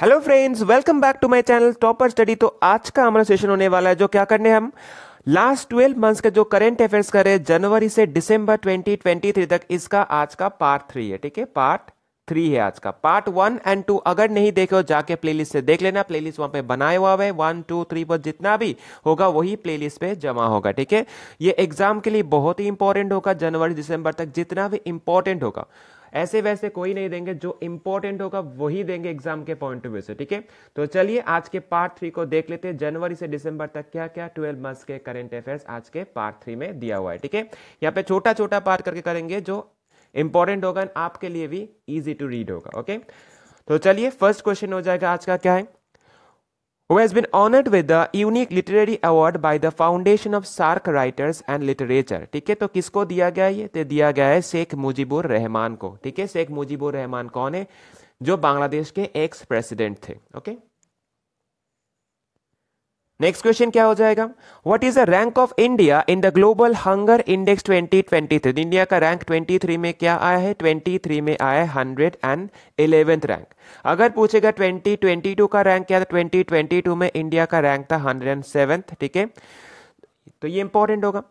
Hello friends welcome back to my channel topper study तो आज का हमारा सेशन होने वाला है जो क्या करने हम लास्ट ट्वेल्व मंथ्स का जो करंट अफेयर्स करे जनवरी से दिसंबर 2023 तक इसका आज का पार्ट थ्री है ठीक है पार्ट थ्री है आज का पार्ट वन एंड टू अगर नहीं देखे हो जाके प्लेलिस्ट से देख लेना प्लेलिस्ट वहां पे बनाया हुआ है वन टू थ्री पर जितना भी होगा वही प्लेलिस्ट पे जमा होगा ठीक है ये एग्जाम के लिए बहुत ही इंपॉर्टेंट होगा जनवरी दिसंबर तक जितना भी इंपॉर्टेंट होगा ऐसे वैसे कोई नहीं देंगे जो इंपॉर्टेंट होगा वही देंगे एग्जाम के पॉइंट ऑफ व्यू से ठीक है तो चलिए आज के पार्ट थ्री को देख लेते हैं जनवरी से दिसंबर तक क्या क्या ट्वेल्व मंथ के करेंट अफेयर्स आज के पार्ट थ्री में दिया हुआ है ठीक है यहाँ पे छोटा छोटा पार्ट करके करेंगे जो इंपॉर्टेंट होगा आपके लिए भी इजी टू रीड होगा ओके तो चलिए फर्स्ट क्वेश्चन हो जाएगा आज का क्या है who has been honored with the unique literary award by the foundation of SAARC writers and literature ठीक है तो किसको दिया गया ये तो दिया गया है शेख मुजीबुर रहमान को ठीक है शेख मुजीबुर रहमान कौन है जो बांग्लादेश के एक्स प्रेसिडेंट थे ओके okay? नेक्स्ट क्वेश्चन क्या हो जाएगा what is the rank of India in the Global Hunger Index 2023 India का रैंक 23 में क्या आया है 23 में आया है हंड्रेड एंड इलेवेंथ रैंक अगर पूछेगा 2022 का रैंक क्या था 2022 में इंडिया का रैंक था हंड्रेड एंड सेवेंथ ठीक है तो ये इंपॉर्टेंट होगा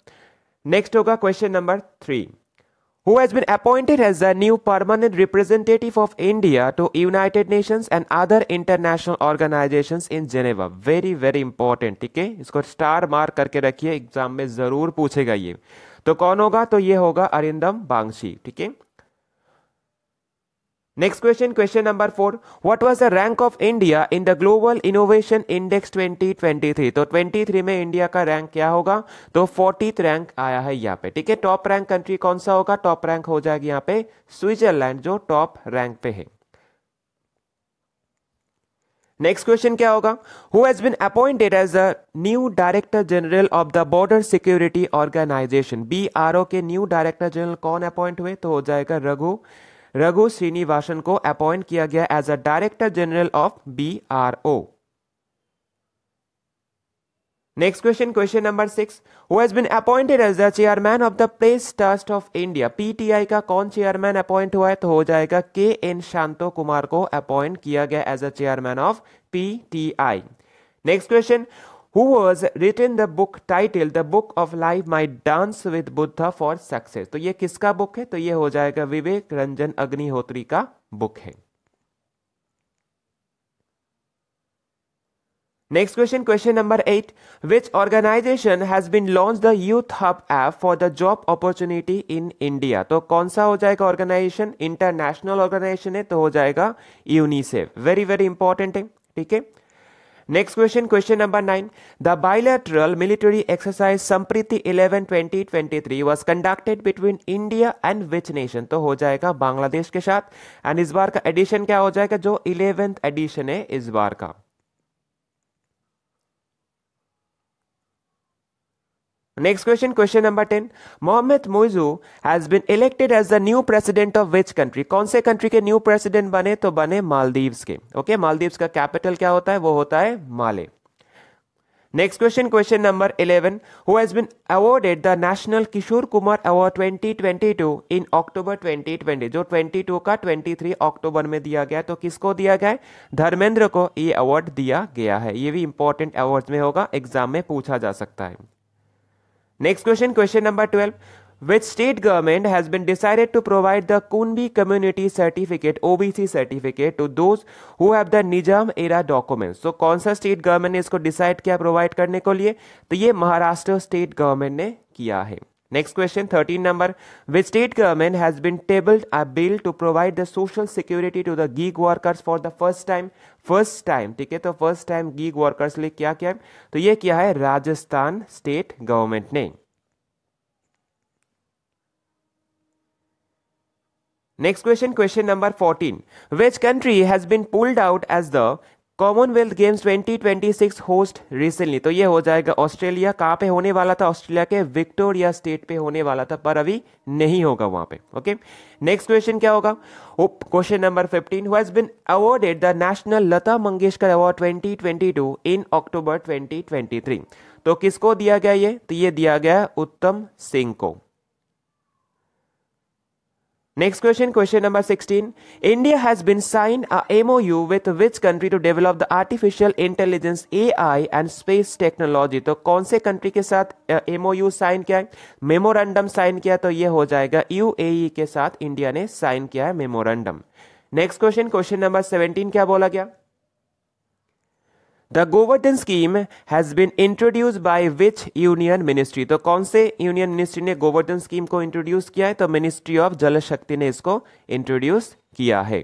नेक्स्ट होगा question number three who has been appointed as the new permanent representative of India to United Nations and other international organizations in Geneva. Very very important. ठीक है इसको star mark करके रखिए एग्जाम में जरूर पूछेगा ये तो कौन होगा तो ये होगा अरिंदम बांगशी ठीक है Next question, question number four What was the rank of India in the Global Innovation Index 2023? तो 23 में इंडिया का रैंक क्या होगा तो फोर्टी रैंक आया है यहाँ पे ठीक है टॉप रैंक कंट्री कौन सा होगा टॉप रैंक हो जाएगी यहाँ पे स्विट्जरलैंड जो टॉप रैंक पे है नेक्स्ट क्वेश्चन क्या होगा who has been appointed as the new director general of the Border Security Organisation B के न्यू डायरेक्टर जनरल कौन अपॉइंट हुए तो हो जाएगा रघु रघु श्रीनिवासन को अपॉइंट किया गया as a director general of B R O next question question number six who has been appointed as the chairman of the Press Trust of India PTI का कौन चेयरमैन अपॉइंट हुआ है तो हो जाएगा के एन शांतो कुमार को अपॉइंट किया गया as a chairman of PTI next question who was written the book title the book of life my dance with buddha for success तो ये किसका बुक है तो ये हो जाएगा विवेक रंजन अग्निहोत्री का बुक है next question question number eight which organisation has been launch the youth hub app for the job opportunity in India तो कौन सा हो जाएगा ऑर्गेनाइजेशन इंटरनेशनल ऑर्गेनाइजेशन है तो हो जाएगा यूनिसेफ वेरी वेरी इंपॉर्टेंट है ठीक है next question question number nine the bilateral military exercise Sampriti twenty three was conducted between India and which nation तो हो जाएगा बांग्लादेश के साथ एंड इस बार का एडिशन क्या हो जाएगा जो इलेवेंथ एडिशन है इस बार का Next question question number ten Mohamed Muizzu has been elected as the new president of which country कौन से कंट्री के न्यू प्रेसिडेंट बने तो बने मालदीव्स के ओके okay, मालदीव्स का कैपिटल क्या होता है वो होता है Male next question question number eleven who has been awarded the national Kishore Kumar award twenty twenty two in October twenty twenty जो ट्वेंटी टू का ट्वेंटी थ्री अक्टूबर में दिया गया तो किसको दिया गया धर्मेंद्र को ये अवार्ड दिया गया है ये भी इंपॉर्टेंट अवार्ड में होगा एग्जाम में पूछा जा सकता है next question question number twelve which state government has been decided to provide the Kunbi community certificate OBC certificate to दो have the Nizam era document तो कौन सा स्टेट गवर्नमेंट ने इसको डिसाइड किया प्रोवाइड करने को लिए तो ये महाराष्ट्र स्टेट गवर्नमेंट ने किया है Next question, 13 number. Which state government has been tabled a bill to provide the social security to the gig workers for the first time? first time ठीक है तो first time gig workers लिए क्या क्या है तो ये government. है ने Next question, question number 14. Which country has been pulled out as the Commonwealth Games 2026 host recently तो ये हो जाएगा ऑस्ट्रेलिया कहाँ पे होने वाला था ऑस्ट्रेलिया के विक्टोरिया स्टेट पे होने वाला था पर अभी नहीं होगा वहां पे ओके नेक्स्ट क्वेश्चन क्या होगा question number 15 who has been awarded the national Lata Mangeshkar award 2022 in October 2023 तो किसको दिया गया ये तो ये दिया गया उत्तम सिंह को next question question number sixteen India has been sign a U with which country to develop the artificial intelligence A I and space technology तो कौन से कंट्री के साथ एमओयू साइन किया है मेमोरेंडम साइन किया तो ये हो जाएगा यू यूएई e के साथ इंडिया ने साइन किया है memorandum next question question number seventeen क्या बोला गया the Govardhan scheme has been introduce by which union ministry तो कौन से यूनियन मिनिस्ट्री ने गोवर्धन स्कीम को इंट्रोड्यूस किया है तो मिनिस्ट्री ऑफ जल शक्ति ने इसको इंट्रोड्यूस किया है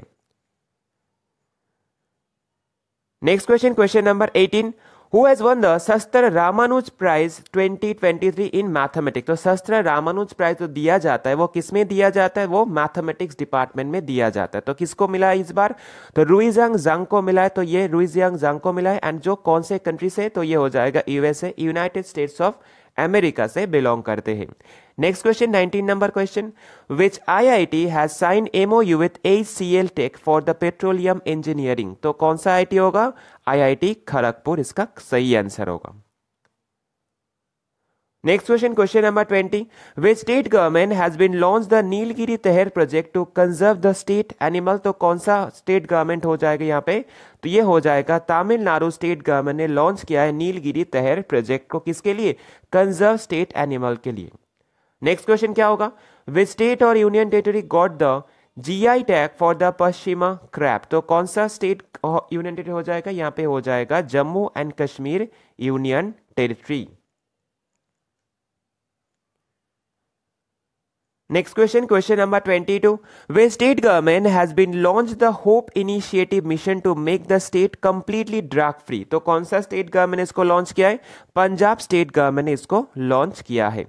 next question question number 18 who has won the Shastra Ramanuja prize 2023 in mathematics तो शस्त्र रामानुज प्राइज जो दिया जाता है वो किस में दिया जाता है वो मैथमेटिक्स डिपार्टमेंट में दिया जाता है तो किसको मिला है इस बार तो रुइजंग जंग को मिला है तो ये रुइजंग जंग को मिला है एंड जो कौन से कंट्री से तो ये हो जाएगा USA United States of America से बिलोंग करते हैं next question nineteen number question which T has sign U with L tech for the petroleum engineering तो कौन सा आई होगा आई खड़गपुर इसका सही आंसर होगा next question question number twenty way state government has been launch the Nilgiri tahr project to conserve the state animal तो कौन सा स्टेट गवर्नमेंट हो जाएगा यहाँ पे तो ये हो जाएगा तमिलनाडु स्टेट गवर्नमेंट ने लॉन्च किया है नीलगिरी तहर प्रोजेक्ट को किसके लिए कंजर्व स्टेट एनिमल के लिए नेक्स्ट क्वेश्चन क्या होगा वे स्टेट और union territory got the G I tag for the Pashmina craft तो कौन सा स्टेट यूनियन टेरिटरी हो जाएगा यहाँ पे हो जाएगा Jammu and Kashmir union territory Next question question number 22. Where state government has been launched the Hope Initiative mission to make the state completely drug free. तो कौन सा स्टेट गवर्नमेंट इसको लॉन्च किया है पंजाब स्टेट गवर्नमेंट ने इसको लॉन्च किया है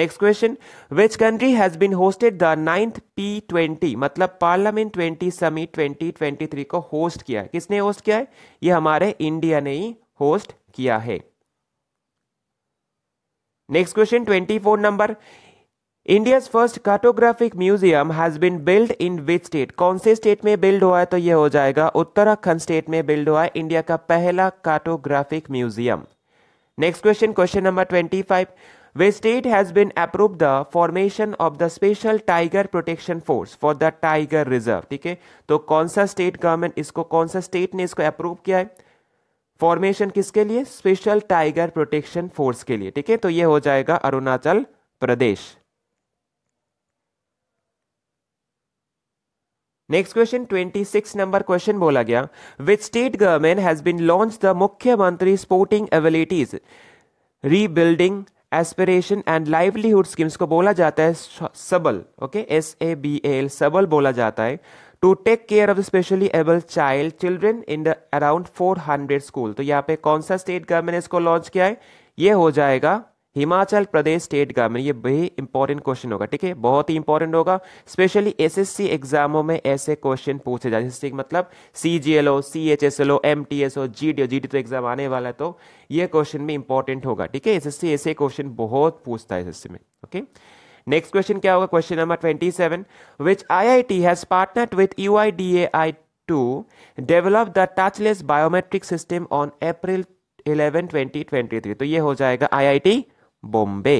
next question which country has been hosted the ninth P twenty मतलब parliament twenty summit twenty twenty three को होस्ट किया है किसने होस्ट किया है ये हमारे इंडिया ने ही होस्ट किया है next question twenty four number India's first cartographic museum has been build in which state कौन से स्टेट में बिल्ड हुआ है तो यह हो जाएगा उत्तराखंड स्टेट में बिल्ड हुआ है इंडिया का पहला cartographic museum next question question number twenty five which state has been approve the formation of the special tiger protection force for the tiger reserve ठीक है तो कौन सा स्टेट गवर्नमेंट इसको कौन सा स्टेट ने इसको अप्रूव किया है फॉर्मेशन किसके लिए स्पेशल टाइगर प्रोटेक्शन फोर्स के लिए ठीक है तो ये हो जाएगा Arunachal Pradesh next question 26 number question बोला गया which state government has been launch the Mukhyamantri sporting abilities rebuilding aspiration and livelihood schemes को बोला जाता है SABAL okay S A B L SABAL बोला जाता है to take care of the specially able child children in the around 400 school तो यहाँ पे कौन सा स्टेट गवर्नमेंट ने इसको लॉन्च किया है ये हो जाएगा हिमाचल प्रदेश स्टेट गवर्नमेंट ये भी इंपॉर्टेंट क्वेश्चन होगा ठीक है बहुत ही इंपॉर्टेंट होगा स्पेशली एसएससी एग्जामों में ऐसे क्वेश्चन पूछे जाते हैं मतलब C G L or C H S L or M T S or G D or G D तो एग्जाम आने वाला है तो ये क्वेश्चन भी इंपॉर्टेंट होगा ठीक है एसएससी ऐसे क्वेश्चन बहुत पूछता है एसएससी में ओके नेक्स्ट क्वेश्चन क्या होगा question number twenty seven which I I T has partnered with U I D A I to develop the touchless biometric system on April eleven twenty twenty three तो ये हो जाएगा I I T Bombay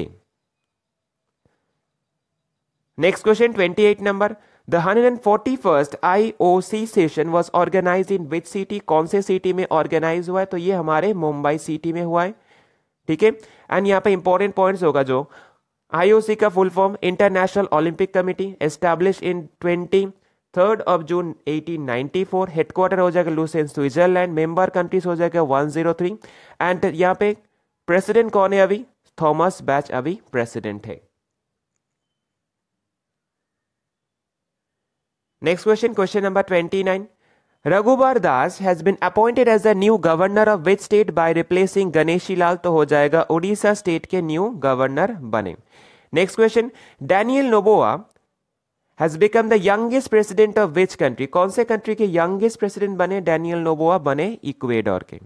next question twenty eight number the hundred and forty first I O C session was organise in which city कौन से city में organise हुआ है तो ये हमारे मुंबई सिटी में हुआ है ठीक है एंड यहाँ पे इंपॉर्टेंट पॉइंट होगा जो आईओसी का full form International Olympic Committee establish in twenty third of June eighteen ninety four headquarter हो जाएगा लूसेन स्विट्जरलैंड मेंबर कंट्रीज हो जाएगा वन जीरो थ्री एंड यहाँ पे प्रेसिडेंट कौन है अभी थॉमस बैच अभी प्रेसिडेंट है next question question number twenty nine Raghubar Das has been appointed as the new governor of which state by replacing Ganeshi Lal तो हो जाएगा उड़ीसा स्टेट के न्यू गवर्नर बने next question Daniel Noboa has become the youngest president of which country कौन से country के youngest president बने Daniel Noboa बने इक्वेडोर के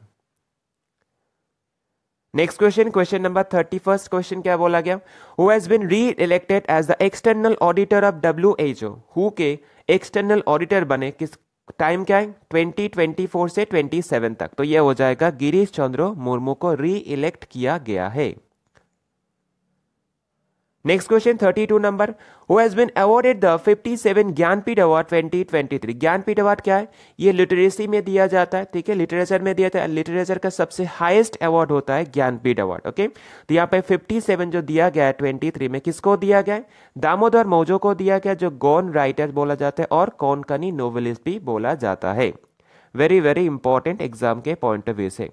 next question question number thirty first question क्या बोला गया who has been re elected as the external auditor of W H O हु के एक्सटर्नल ऑडिटर बने किस टाइम क्या है ट्वेंटी ट्वेंटी फोर से ट्वेंटी सेवन तक तो यह हो जाएगा गिरीश चंद्र मुर्मू को री इलेक्ट किया गया है next question thirty two number who has been awarded the seven Jnanpith award three Jnanpith award क्या है ये लिटरेसी में दिया जाता है ठीक है लिटरेचर में दिया जाता है लिटरेचर का सबसे हाईएस्ट अवार्ड होता है ज्ञानपीठ अवार्ड ओके तो यहाँ पे फिफ्टी सेवन जो दिया गया है ट्वेंटी थ्री में किसको दिया गया है दामोदर मौजो को दिया गया जो गौन राइटर बोला जाता है और कौन कनी नोवेलिस्ट भी बोला जाता है वेरी वेरी इंपॉर्टेंट एग्जाम के पॉइंट ऑफ व्यू से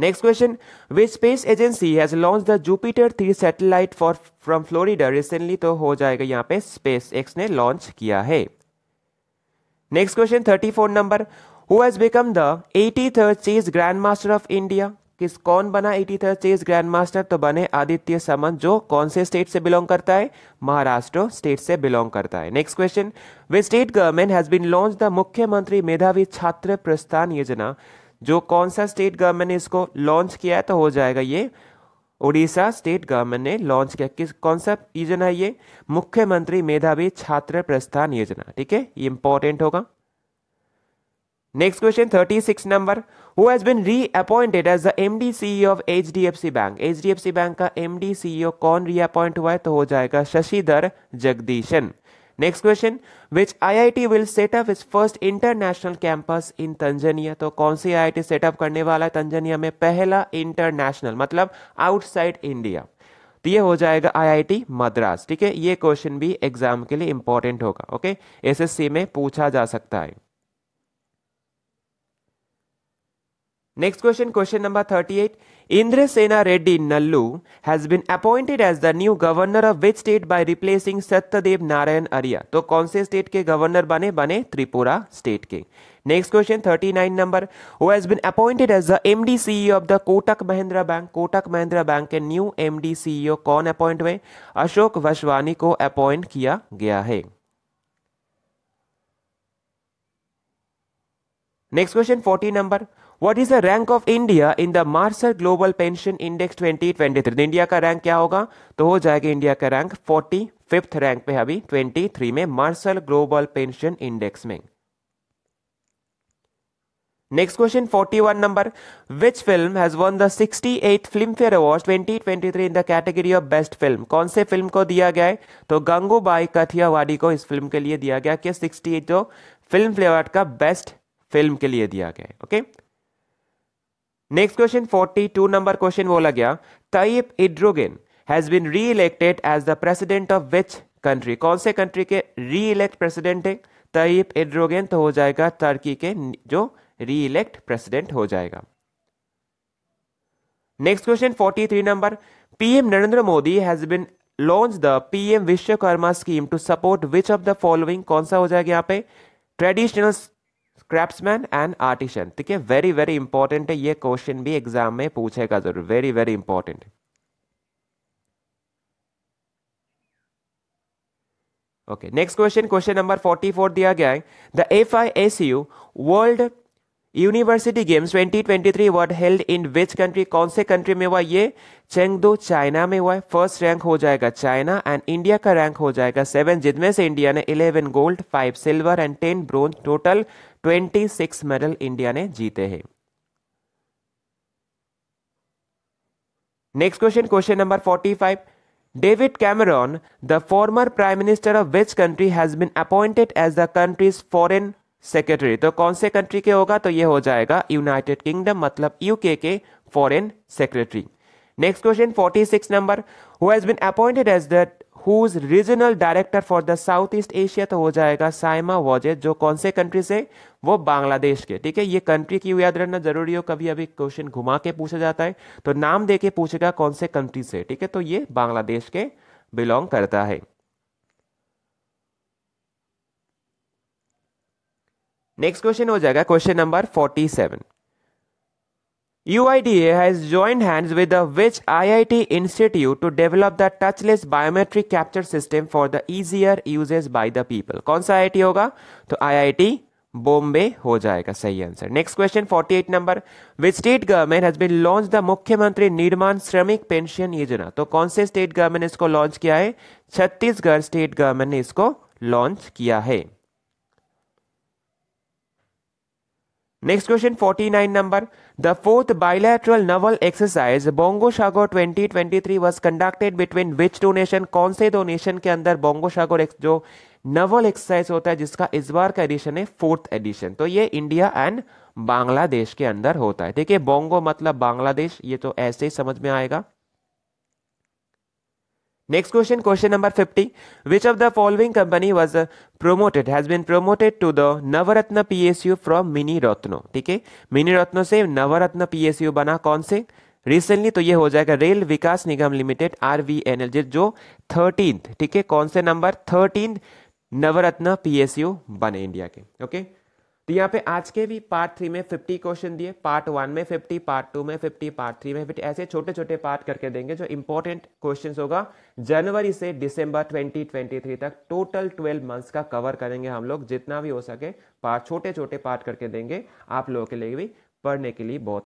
next question Which space agency has launch the Jupiter three satellite for from Florida recently तो हो जाएगा यहाँ पे स्पेस एक्स ने लॉन्च किया है next question thirty four number who has become the eighty third chess grandmaster of India किस कौन बना eighty third chess grandmaster तो बने आदित्य समन जो कौन से स्टेट से बिलोंग करता है महाराष्ट्र स्टेट से बिलोंग करता है next question way state government has been launch the Mukhyamantri Medhavi छात्र प्रस्थान योजना जो कौन सा स्टेट गवर्नमेंट ने इसको लॉन्च किया है तो हो जाएगा ये उड़ीसा स्टेट गवर्नमेंट ने लॉन्च किया किस कौन सा योजना है ये मुख्यमंत्री मेधावी छात्र प्रस्थान योजना ठीक है ये इंपॉर्टेंट होगा next question thirty six number who has been appointed as the M D C of H D F C bank H D F C bank का एम डी सी कौन रीअपॉइंट हुआ है तो हो जाएगा Sashidhar Jagdishan next question which IIT will set up is first international campus in Tanzania तो कौन सी IIT setup करने वाला है तंजनिया में पहला इंटरनेशनल मतलब आउटसाइड इंडिया तो ये हो जाएगा आईआईटी मद्रास ठीक है ये क्वेश्चन भी एग्जाम के लिए इंपॉर्टेंट होगा ओके एसएससी में पूछा जा सकता है Next question question number 38. Indra Sena Reddy Nallu has been appointed as the new governor of which state by replacing Satyadev Narayan Arya. तो कौन से स्टेट के गवर्नर बने बने त्रिपुरा स्टेट के next question 39 number who has been appointed as the M D C of the Kotak Mahindra bank Kotak Mahindra bank के new M D CEO कौन appoint हुए अशोक वशवानी को अपॉइंट किया गया है next question forty number what is the rank of India in the Mercer Global Pension Index 2023 तो India का rank क्या होगा तो हो जाएगा इंडिया का रैंक फोर्टी फिफ्थ रैंक पे अभी 23 में मार्शल ग्लोबल पेंशन इंडेक्स में next question 41 number which film has won the 68th Filmfare award 2023 in the category of best film कौन से फिल्म को दिया गया है तो गंगूबाई वाडी को इस फिल्म के लिए दिया गया कि 68 जो फिल्म फेयर अवार्ड का बेस्ट फिल्म के लिए दिया गया okay okay? Next question 42 number question बोला गया Tayyip Erdogan has been re elected as the president of which country कौन से कंट्री के री इलेक्ट प्रेसिडेंट है तयिब इड्रोगिन तो हो जाएगा टर्की के जो री इलेक्ट प्रेसिडेंट हो जाएगा next question 43 number PM Narendra Modi has been launch the PM Vishwakarma scheme to support which of the following कौन सा हो जाएगा यहाँ पे ट्रेडिशनल क्राफ्ट्समैन एंड आर्टिशन ठीक है वेरी वेरी इंपॉर्टेंट है ये क्वेश्चन भी एग्जाम में पूछेगा जरूर very very important okay next question question number 44 दिया गया है the F I S U world university games 2023 word held in which country कौन से कंट्री में हुआ ये चेंगदो चाइना में हुआ है फर्स्ट रैंक हो जाएगा चाइना एंड इंडिया का रैंक हो जाएगा सेवन जिसमें से इंडिया ने eleven gold five silver and ten bronze total twenty six medal India ने जीते हैं next question question number five David Cameron the former prime minister of which country has been appointed as the country's foreign secretary तो कौन से country के होगा तो ये हो जाएगा यूनाइटेड किंगडम मतलब यूके के foreign secretary next question six number who has been appointed as the whose regional director for the south east Asia तो हो जाएगा साइमा वॉजेद जो कौन से कंट्री से वो बांग्लादेश के ठीक है ये कंट्री की याद रखना जरूरी हो कभी अभी क्वेश्चन घुमा के पूछा जाता है तो नाम देके पूछेगा कौन से कंट्री से ठीक है तो ये बांग्लादेश के बिलोंग करता है नेक्स्ट क्वेश्चन हो जाएगा question number forty seven U I D as join joint hands with which I I T institute to develop the touchless biometric capture system for the easier uses by the people कौन सा आई I T होगा तो आई I T Bombay हो जाएगा सही answer next question 48 number which state government has been launch the मुख्यमंत्री निर्माण श्रमिक पेंशन योजना तो कौन से स्टेट गवर्नमेंट ने इसको लॉन्च किया है छत्तीसगढ़ स्टेट गवर्नमेंट ने इसको लॉन्च किया है next question 49 number the fourth bilateral naval exercise Bongo Sagar 2023 was conducted between which two nation कौन से दो नेशन के अंदर बोंगो सागर जो नवल एक्सरसाइज होता है जिसका इस बार का एडिशन है फोर्थ एडिशन तो ये इंडिया एंड बांग्लादेश के अंदर होता है ठीक है बोंगो मतलब बांग्लादेश ये तो ऐसे ही समझ में आएगा next question question number fifty which of the following company was promoted has been promoted to the Navratna P S U from mini रत्नो ठीक है मिनी रत्नो से नवरत्न पी एस यू बना कौन से रिसेंटली तो ये हो जाएगा Rail Vikas Nigam limited R V N L जी जो थर्टींथ ठीक है कौन से नंबर thirteenth Navratna P S U बने इंडिया के ओके okay? तो यहाँ पे आज के भी पार्ट थ्री में फिफ्टी क्वेश्चन दिए पार्ट वन में फिफ्टी पार्ट टू में फिफ्टी पार्ट थ्री में फिफ्टी ऐसे छोटे छोटे पार्ट करके देंगे जो इंपॉर्टेंट क्वेश्चन होगा जनवरी से दिसंबर 2023 तक टोटल ट्वेल्व मंथ्स का कवर करेंगे हम लोग जितना भी हो सके पार्ट छोटे छोटे पार्ट करके देंगे आप लोगों के लिए भी पढ़ने के लिए बहुत